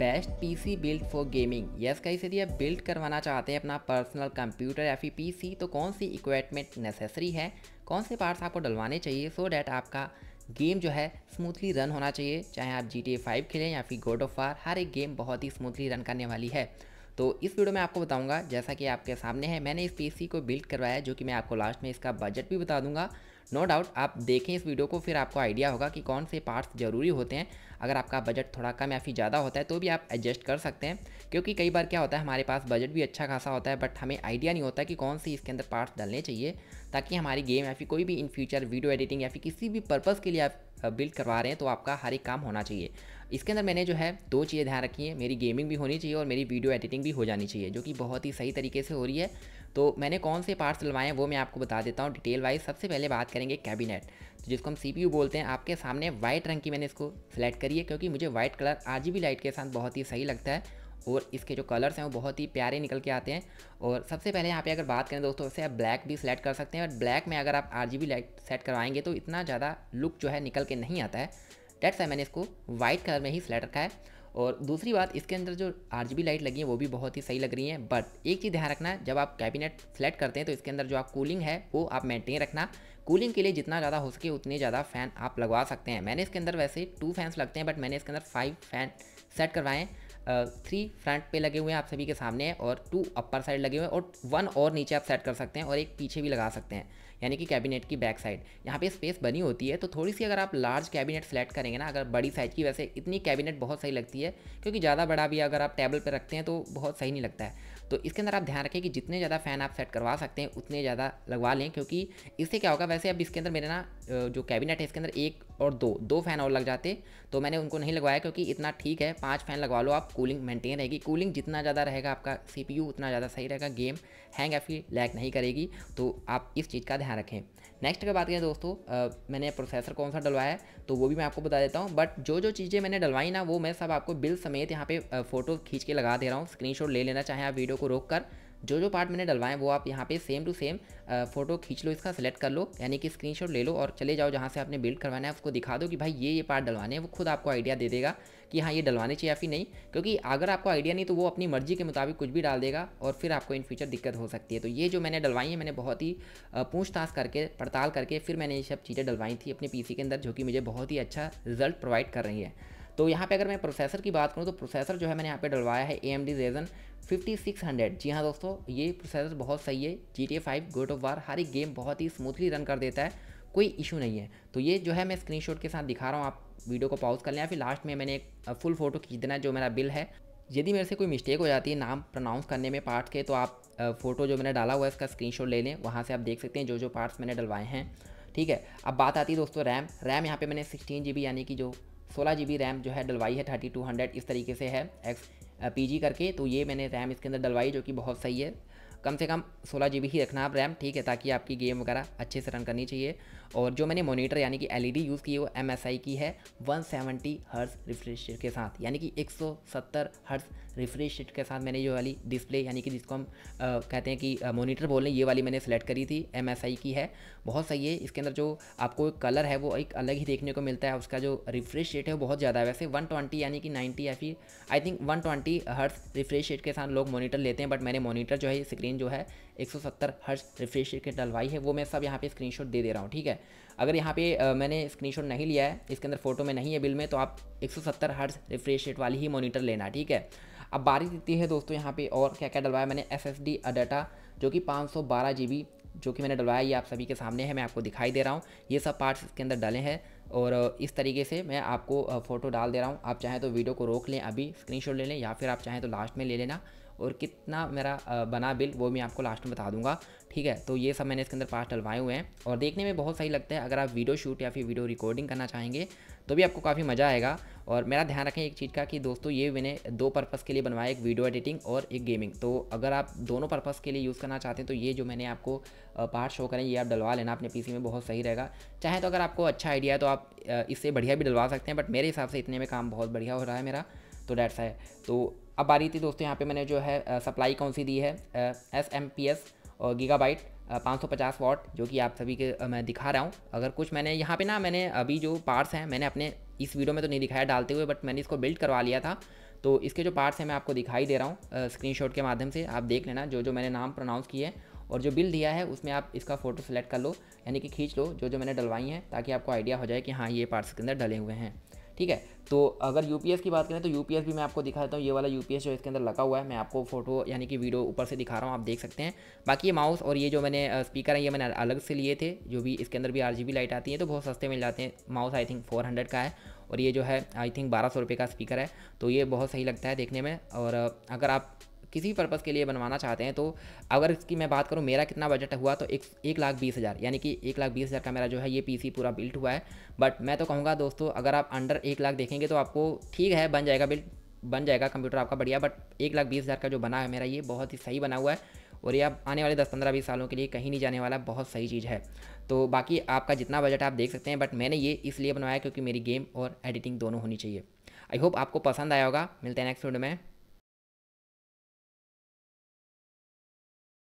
best PC build for gaming यस से यदि आप बिल्ड करवाना चाहते हैं अपना पर्सनल कंप्यूटर या फिर पीसी तो कौन सी इक्विपमेंट नेसेसरी है कौन से पार्ट्स आपको डलवाने चाहिए सो so डैट आपका गेम जो है स्मूथली रन होना चाहिए चाहे आप जी टी फाइव खेलें या फिर गोड ऑफ वार हर एक गेम बहुत ही स्मूथली रन करने वाली है तो इस वीडियो में आपको बताऊंगा जैसा कि आपके सामने है मैंने इस पीसी को बिल्ड करवाया है जो कि मैं आपको लास्ट में इसका बजट भी बता दूंगा नो no डाउट आप देखें इस वीडियो को फिर आपको आइडिया होगा कि कौन से पार्ट्स ज़रूरी होते हैं अगर आपका बजट थोड़ा कम या फिर ज़्यादा होता है तो भी आप एडजस्ट कर सकते हैं क्योंकि कई बार क्या होता है हमारे पास बजट भी अच्छा खासा होता है बट हमें आइडिया नहीं होता कि कौन सी इसके अंदर पार्ट्स डालने चाहिए ताकि हमारी गेम या फिर कोई भी इन फ्यूचर वीडियो एडिटिंग या फिर किसी भी पर्पज़ के लिए आप बिल्ड करवा रहे हैं तो आपका हर एक काम होना चाहिए इसके अंदर मैंने जो है दो चीज़ें ध्यान रखी हैं मेरी गेमिंग भी होनी चाहिए और मेरी वीडियो एडिटिंग भी हो जानी चाहिए जो कि बहुत ही सही तरीके से हो रही है तो मैंने कौन से पार्ट्स लगवाए हैं वो मैं आपको बता देता हूँ डिटेल वाइज सबसे पहले बात करेंगे कैबिनेट तो जिसको हम सी बोलते हैं आपके सामने वाइट रंग की मैंने इसको सेलेक्ट करी है क्योंकि मुझे वाइट कलर आज लाइट के साथ बहुत ही सही लगता है और इसके जो कलर्स हैं वो बहुत ही प्यारे निकल के आते हैं और सबसे पहले यहाँ पे अगर बात करें दोस्तों से आप ब्लैक भी सेलेक्ट कर सकते हैं और ब्लैक में अगर आप आर लाइट सेट करवाएंगे तो इतना ज़्यादा लुक जो है निकल के नहीं आता है डेट्स वाई मैंने इसको वाइट कलर में ही फ्लैट रखा है और दूसरी बात इसके अंदर जो आर लाइट लगी है वो भी बहुत ही सही लग रही हैं बट एक चीज़ ध्यान रखना जब आप कैबिनेट फ्लैट करते हैं तो इसके अंदर जो आप कूलिंग है वो आप मेंटेन रखना कूलिंग के लिए जितना ज़्यादा हो सके उतने ज़्यादा फ़ैन आप लगवा सकते हैं मैंने इसके अंदर वैसे टू फैंस लगते हैं बट मैंने इसके अंदर फाइव फैन सेट करवाएं थ्री फ्रंट पे लगे हुए हैं आप सभी के सामने और टू अपर साइड लगे हुए हैं और वन और नीचे आप सेट कर सकते हैं और एक पीछे भी लगा सकते हैं यानी कि कैबिनेट की बैक साइड यहाँ पे स्पेस बनी होती है तो थोड़ी सी अगर आप लार्ज कैबिनेट सेलेक्ट करेंगे ना अगर बड़ी साइज़ की वैसे इतनी कैबिनेट बहुत सही लगती है क्योंकि ज़्यादा बड़ा भी अगर आप टेबल पर रखते हैं तो बहुत सही नहीं लगता है तो इसके अंदर आप ध्यान रखें कि जितने ज़्यादा फ़ैन आप सेट करवा सकते हैं उतने ज़्यादा लगवा लें क्योंकि इससे क्या होगा वैसे अब इसके अंदर मेरे ना जो कैबिनेट है इसके अंदर एक और दो दो फैन और लग जाते तो मैंने उनको नहीं लगवाया क्योंकि इतना ठीक है पाँच फैन लगवा लो आप कूलिंग मेंटेन रहेगी कूलिंग जितना ज़्यादा रहेगा आपका सी उतना ज़्यादा सही रहेगा गेम हैंग या फिर नहीं करेगी तो आप इस चीज़ का ध्यान रखें नेक्स्ट अगर बात करें दोस्तों आ, मैंने प्रोसेसर कौन सा डलवाया तो वो भी मैं आपको बता देता हूँ बट जो जो चीज़ें मैंने डलवाई ना वो मैं सब आपको बिल समेत यहाँ पे फ़ोटो खींच के लगा दे रहा हूँ स्क्रीनशॉट ले लेना चाहे आप वीडियो को रोक कर जो जो पार्ट मैंने डलवाएं वो आप यहाँ पे सेम टू सेम फोटो खींच लो इसका सेलेक्ट कर लो यानी कि स्क्रीनशॉट ले लो और चले जाओ जहाँ से आपने बिल्ड करवाना है उसको दिखा दो कि भाई ये ये पार्ट डलवाने हैं वो खुद आपको आइडिया दे देगा कि हाँ ये डलवाने चाहिए या फिर नहीं क्योंकि अगर आपको आइडिया नहीं तो वो अपनी मर्जी के मुताबिक कुछ भी डाल देगा और फिर आपको इन फ्यूचर दिक्कत हो सकती है तो ये जो मैंने डलवाई है मैंने बहुत ही पूछताछ करके पड़ताल करके फिर मैंने ये सब चीज़ें डलवाई थी अपने पी के अंदर जो कि मुझे बहुत ही अच्छा रिजल्ट प्रोवाइड कर रही है तो यहाँ पे अगर मैं प्रोसेसर की बात करूँ तो प्रोसेसर जो है मैंने यहाँ पे डलवाया है A M D Ryzen fifty six hundred जी हाँ दोस्तों ये प्रोसेसर बहुत सही है G T A five god of war हर एक गेम बहुत ही स्मूथली रन कर देता है कोई इशू नहीं है तो ये जो है मैं स्क्रीन के साथ दिखा रहा हूँ आप वीडियो को पॉज कर लें या फिर लास्ट में मैंने एक फुल फोटो खींच देना जो मेरा बिल है यदि मेरे से कोई मिस्टेक हो जाती है नाम प्रोनाउंस करने में पार्ट के तो आप फ़ोटो जो मैंने डाला हुआ है इसका स्क्रीनशॉट ले लें वहाँ से आप देख सकते हैं जो जो पार्ट्स मैंने डलवाए हैं ठीक है अब बात आती है दोस्तों रैम रैम यहाँ पे मैंने सिक्सटीन जी यानी कि जो सोलह जी बी रैम जो है डलवाई है थर्टी टू हंड्रेड इस तरीके से है एक्स पी जी करके तो ये मैंने रैम इसके अंदर डलवाई जो कि बहुत सही है कम से कम सोलह जी ही रखना आप रैम ठीक है ताकि आपकी गेम वगैरह अच्छे से रन करनी चाहिए और जो मैंने मोनीटर यानी कि एल यूज़ की है वो एम की है वन सेवेंटी हर्स रिफ्रेश के साथ यानी कि एक हर्स रिफ्रेश रेट के साथ मैंने ये वाली डिस्प्ले यानी कि जिसको हम आ, कहते हैं कि मोनीटर बोल रहे हैं ये वाली मैंने सेलेक्ट करी थी एम की है बहुत सही है इसके अंदर जो आपको कलर है वो एक अलग ही देखने को मिलता है उसका जो रिफ्रेश रेट है वो बहुत ज़्यादा है वैसे वन यानी कि 90 या फिर I think one twenty hertz refresh rate के साथ लोग मोनीटर लेते हैं बट मैंने मोनीटर जो है स्क्रीन स्क्रीन जो है 170 हर्ष रिफ्रेश रेट डलवाई है वो मैं सब यहाँ पे स्क्रीनशॉट दे दे रहा हूँ ठीक है अगर यहाँ पे आ, मैंने स्क्रीनशॉट नहीं लिया है इसके अंदर फोटो में नहीं है बिल में तो आप 170 हर्ज रिफ्रेश रेट वाली ही मोनीटर लेना ठीक है अब बारी देती है दोस्तों यहाँ पे और क्या क्या डलवाया मैंने एस एस डाटा जो कि पाँच सौ जो कि मैंने डलवाया ये आप सभी के सामने है मैं आपको दिखाई दे रहा हूँ ये सब पार्ट्स इसके अंदर डले हैं और इस तरीके से मैं आपको फ़ोटो डाल दे रहा हूँ आप चाहें तो वीडियो को रोक लें अभी स्क्रीनशॉट ले लें या फिर आप चाहें तो लास्ट में ले लेना और कितना मेरा बना बिल वो मैं आपको लास्ट में बता दूंगा ठीक है तो ये सब मैंने इसके अंदर पास डलवाए हुए हैं और देखने में बहुत सही लगता है अगर आप वीडियो शूट या फिर वीडियो रिकॉर्डिंग करना चाहेंगे तो भी आपको काफ़ी मज़ा आएगा और मेरा ध्यान रखें एक चीज़ का कि दोस्तों ये मैंने दो पर्पज़ के लिए बनवाया एक वीडियो एडिटिंग और एक गेमिंग तो अगर आप दोनों पर्पज़ के लिए यूज़ करना चाहते हैं तो ये जो मैंने आपको पार्ट शो करें ये आप डलवा लेना अपने पीसी में बहुत सही रहेगा चाहे तो अगर आपको अच्छा आइडिया है तो आप इससे बढ़िया भी डलवा सकते हैं बट मेरे हिसाब से इतने में काम बहुत बढ़िया हो रहा है मेरा तो डेट्स है तो अब आ रही थी दोस्तों यहाँ पे मैंने जो है सप्लाई कौन सी दी है एस एम पी एस और गीगाबाइट 550 वॉट जो कि आप सभी के मैं दिखा रहा हूँ अगर कुछ मैंने यहाँ पे ना मैंने अभी जो पार्ट्स हैं मैंने अपने इस वीडियो में तो नहीं दिखाया डालते हुए बट मैंने इसको बिल्ड करवा लिया था तो इसके जो पार्ट्स हैं मैं आपको दिखाई दे रहा हूँ स्क्रीन के माध्यम से आप देख लेना जो जो मैंने नाम प्रोनाउंस किए हैं और जो बिल दिया है उसमें आप इसका फ़ोटो सेलेक्ट कर लो यानी कि खींच लो जो जो मैंने डलवाई हैं ताकि आपको आइडिया हो जाए कि हाँ ये पार्ट्स के अंदर डले हुए हैं ठीक है तो अगर यू की बात करें तो यू भी मैं आपको दिखा देता हूँ ये वाला यू जो इसके अंदर लगा हुआ है मैं आपको फोटो यानी कि वीडियो ऊपर से दिखा रहा हूँ आप देख सकते हैं बाकी ये माउस और ये जो मैंने स्पीकर है ये मैंने अलग से लिए थे जो भी इसके अंदर भी आर लाइट आती है तो बहुत सस्ते मिल जाते हैं माउस आई थिंक फोर का है और ये जो है आई थिंक बारह सौ का स्पीकर है तो ये बहुत सही लगता है देखने में और अगर आप किसी पर्पज़ के लिए बनवाना चाहते हैं तो अगर इसकी मैं बात करूँ मेरा कितना बजट हुआ तो एक एक लाख बीस हज़ार यानी कि एक लाख बीस हज़ार का मेरा जो है ये पीसी पूरा बिल्ट हुआ है बट मैं तो कहूँगा दोस्तों अगर आप अंडर एक लाख देखेंगे तो आपको ठीक है बन जाएगा बिल्ट बन जाएगा कंप्यूटर आपका बढ़िया बट एक लाख बीस हज़ार का जो बना है मेरा ये बहुत ही सही बना हुआ है और ये अब आने वाले दस पंद्रह बीस सालों के लिए कहीं नहीं जाने वाला बहुत सही चीज़ है तो बाकी आपका जितना बजट आप देख सकते हैं बट मैंने ये इसलिए बनवाया क्योंकि मेरी गेम और एडिटिंग दोनों होनी चाहिए आई होप आपको पसंद आया होगा मिलते हैं नेक्स्ट वीडियो में